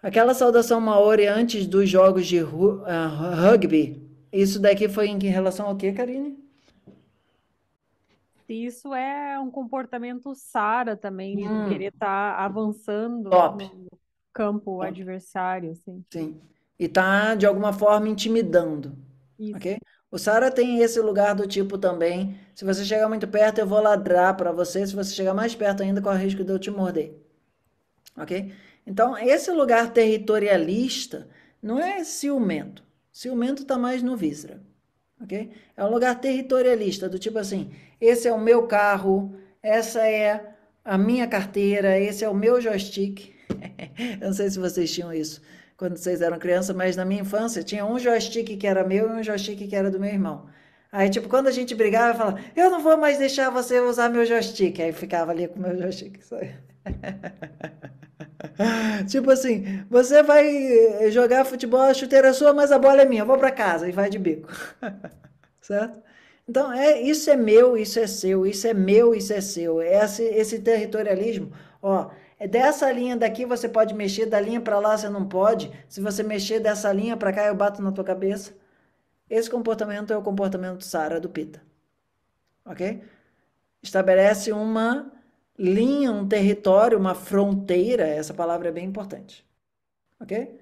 Aquela saudação maori antes dos jogos de uh, rugby, isso daqui foi em, relação ao que, Karine? Isso é um comportamento Sara também, hum. de querer estar tá avançando Top. no campo Top. adversário. Assim. Sim. E tá, de alguma forma, intimidando. Isso. Okay? O Sara tem esse lugar do tipo também. Se você chegar muito perto, eu vou ladrar para você. Se você chegar mais perto ainda, corre o risco de eu te morder. Ok? Então, esse lugar territorialista não é ciumento. Ciumento está mais no Visra. Ok? É um lugar territorialista, do tipo assim: esse é o meu carro, essa é a minha carteira, esse é o meu joystick. eu não sei se vocês tinham isso quando vocês eram criança, mas na minha infância tinha um joystick que era meu e um joystick que era do meu irmão. Aí, tipo, quando a gente brigava, eu falava, eu não vou mais deixar você usar meu joystick. Aí ficava ali com meu joystick. tipo assim, você vai eh, jogar futebol, a chuteira é sua, mas a bola é minha, eu vou para casa e vai de bico. certo? Então, é, isso é meu, isso é seu, isso é meu, isso é seu. É esse, esse territorialismo, ó, é dessa linha daqui você pode mexer, da linha para lá você não pode. Se você mexer dessa linha para cá, eu bato na tua cabeça. Esse comportamento é o comportamento Sara do Pita. Ok? Estabelece uma linha, um território, uma fronteira. Essa palavra é bem importante. Ok?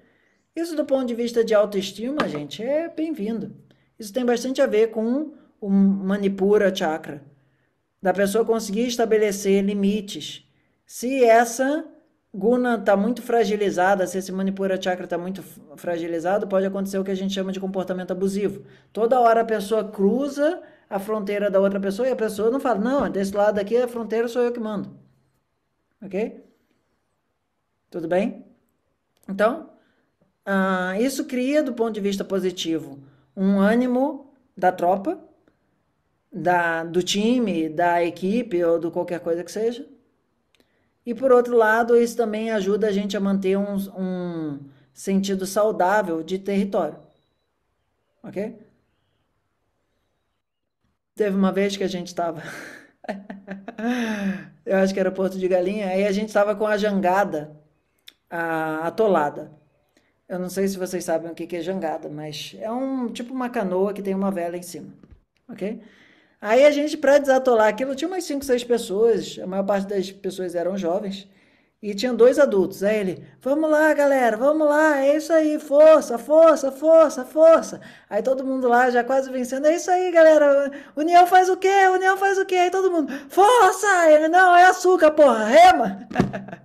Isso, do ponto de vista de autoestima, gente, é bem-vindo. Isso tem bastante a ver com o Manipura Chakra da pessoa conseguir estabelecer limites se essa guna está muito fragilizada, se esse manipura chakra está muito fragilizado, pode acontecer o que a gente chama de comportamento abusivo. Toda hora a pessoa cruza a fronteira da outra pessoa e a pessoa não fala, não, desse lado aqui a fronteira sou eu que mando. Ok? Tudo bem? Então, ah, isso cria, do ponto de vista positivo, um ânimo da tropa, da, do time, da equipe ou do qualquer coisa que seja. E por outro lado, isso também ajuda a gente a manter um, um sentido saudável de território. Ok? Teve uma vez que a gente estava. Eu acho que era Porto de Galinha, aí a gente estava com a jangada a, atolada. Eu não sei se vocês sabem o que, que é jangada, mas é um tipo uma canoa que tem uma vela em cima, ok? Aí a gente, para desatolar aquilo, tinha umas 5, 6 pessoas, a maior parte das pessoas eram jovens, e tinha dois adultos. Aí ele, vamos lá, galera, vamos lá, é isso aí, força, força, força, força. Aí todo mundo lá já quase vencendo, é isso aí, galera, União faz o quê? União faz o quê? Aí todo mundo, força! ele, não, é açúcar, porra, rema!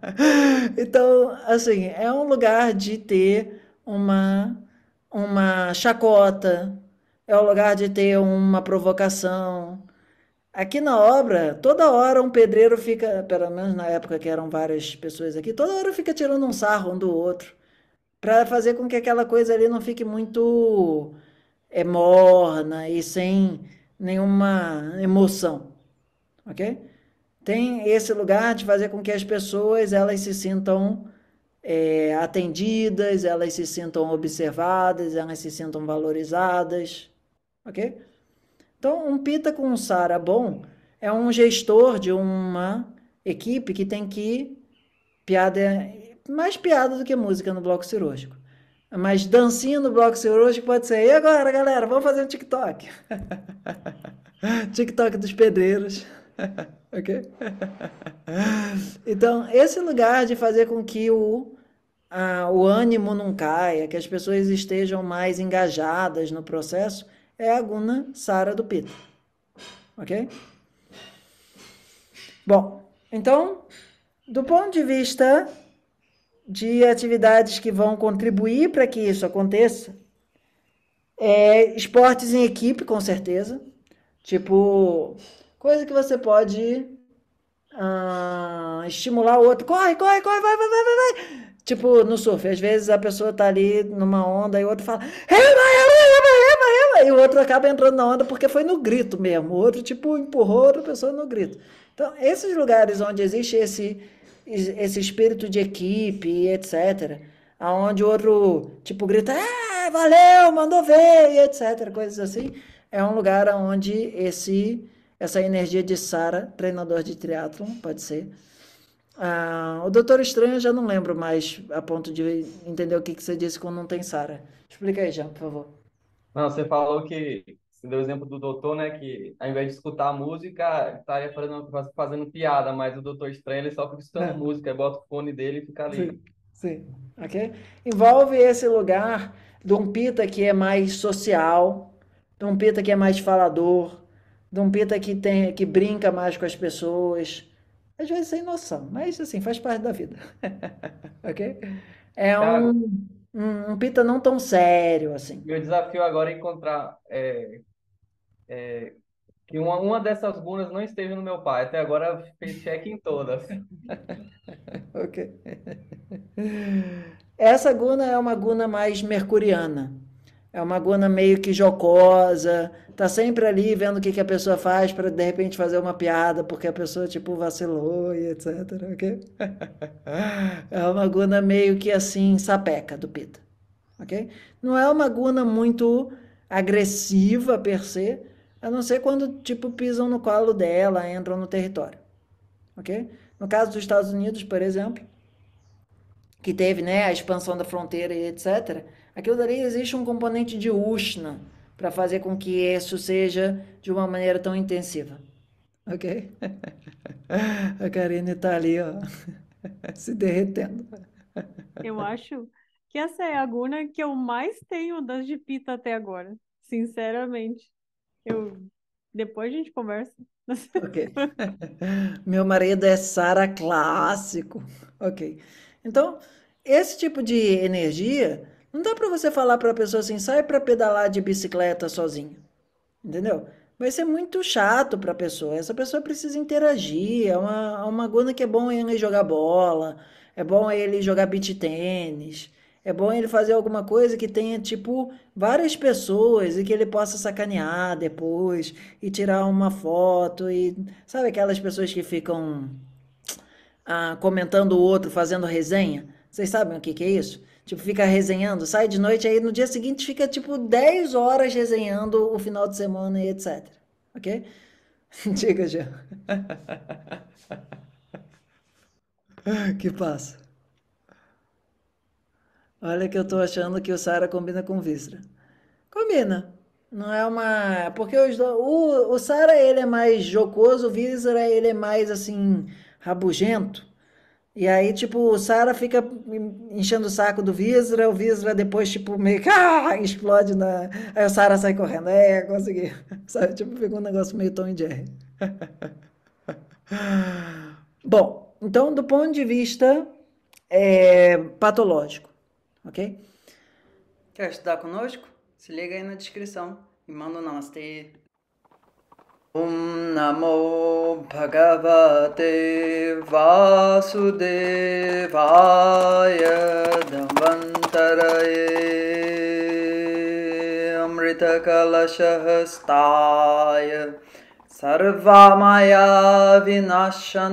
então, assim, é um lugar de ter uma, uma chacota, é o lugar de ter uma provocação. Aqui na obra, toda hora um pedreiro fica, pelo menos na época que eram várias pessoas aqui, toda hora fica tirando um sarro um do outro, para fazer com que aquela coisa ali não fique muito é, morna e sem nenhuma emoção, ok? Tem esse lugar de fazer com que as pessoas elas se sintam é, atendidas, elas se sintam observadas, elas se sintam valorizadas ok? Então, um pita com um sara bom é um gestor de uma equipe que tem que piada mais piada do que música no bloco cirúrgico. Mas dancinha no bloco cirúrgico pode ser. E agora, galera, vamos fazer um TikTok. TikTok dos pedreiros. ok? então, esse lugar de fazer com que o, a, o ânimo não caia, que as pessoas estejam mais engajadas no processo, é a guna sara do pita. Ok? Bom, então, do ponto de vista de atividades que vão contribuir para que isso aconteça, é esportes em equipe, com certeza. Tipo, coisa que você pode ah, estimular o outro. Corre, corre, corre, vai, vai, vai, vai. Tipo, no surf, às vezes a pessoa tá ali numa onda e o outro fala: Hey, vai, e o outro acaba entrando na onda porque foi no grito mesmo. O outro, tipo, empurrou outra pessoa no grito. Então, esses lugares onde existe esse, esse espírito de equipe, etc., aonde o outro, tipo, grita, ah, valeu, mandou ver, etc., coisas assim, é um lugar onde esse, essa energia de Sara, treinador de triatlon, pode ser, ah, o Doutor Estranho eu já não lembro mais a ponto de entender o que, que você disse quando não tem Sara. Explica aí, já, por favor. Não, você falou que você deu o exemplo do doutor, né? Que ao invés de escutar a música, estaria tá fazendo, fazendo piada, mas o doutor estranho ele só fica escutando é. música, bota o fone dele e fica ali. Sim, sim. Ok? Envolve esse lugar de um pita que é mais social, de um pita que é mais falador, de um pita que, tem, que brinca mais com as pessoas. Às vezes sem noção, mas assim, faz parte da vida. ok? É um um, pita não tão sério, assim. Meu desafio agora é encontrar é, é, que uma, uma dessas gunas não esteja no meu pai. Até agora fez check em todas. ok. Essa guna é uma guna mais mercuriana. É uma guna meio que jocosa, tá sempre ali vendo o que, que a pessoa faz para de repente fazer uma piada porque a pessoa tipo vacilou e etc. Ok? é uma guna meio que assim sapeca do Pita, ok? Não é uma guna muito agressiva per se, a não ser quando tipo pisam no colo dela, entram no território, ok? No caso dos Estados Unidos, por exemplo, que teve né a expansão da fronteira e etc Aquilo dali existe um componente de Ushna para fazer com que isso seja de uma maneira tão intensiva. Ok? A Karine está ali, ó, se derretendo. Eu acho que essa é a guna que eu mais tenho das de pita até agora, sinceramente. Eu depois a gente conversa. Ok. Meu marido é Sara clássico. Ok. Então, esse tipo de energia não dá para você falar para a pessoa assim, sai para pedalar de bicicleta sozinho. Entendeu? Vai ser muito chato para a pessoa. Essa pessoa precisa interagir. É uma, é uma gona que é bom ele jogar bola, é bom ele jogar beach tênis, é bom ele fazer alguma coisa que tenha, tipo, várias pessoas e que ele possa sacanear depois e tirar uma foto. E sabe aquelas pessoas que ficam ah, comentando o outro, fazendo resenha? Vocês sabem o que, que é isso? Tipo, fica resenhando, sai de noite, aí no dia seguinte fica tipo 10 horas resenhando o final de semana e etc. Ok? Diga, já que passa. Olha que eu tô achando que o Sara combina com o Vistra. Combina. Não é uma. Porque os do... o, o Sara ele é mais jocoso, o Visra ele é mais assim, rabugento. E aí, tipo, o Sara fica enchendo o saco do Visra, o Visra depois, tipo, meio que ah, explode na. Aí o Sara sai correndo. É, consegui. Sabe? Tipo, ficou um negócio meio Tom e Jerry. Bom, então, do ponto de vista é, patológico, ok? Quer estudar conosco? Se liga aí na descrição e manda um namastê. ॐ नमो भगवते वासुदेवाय धन्वन्तरये अमृतकलशहस्ताय सर्वामया विनाशनाय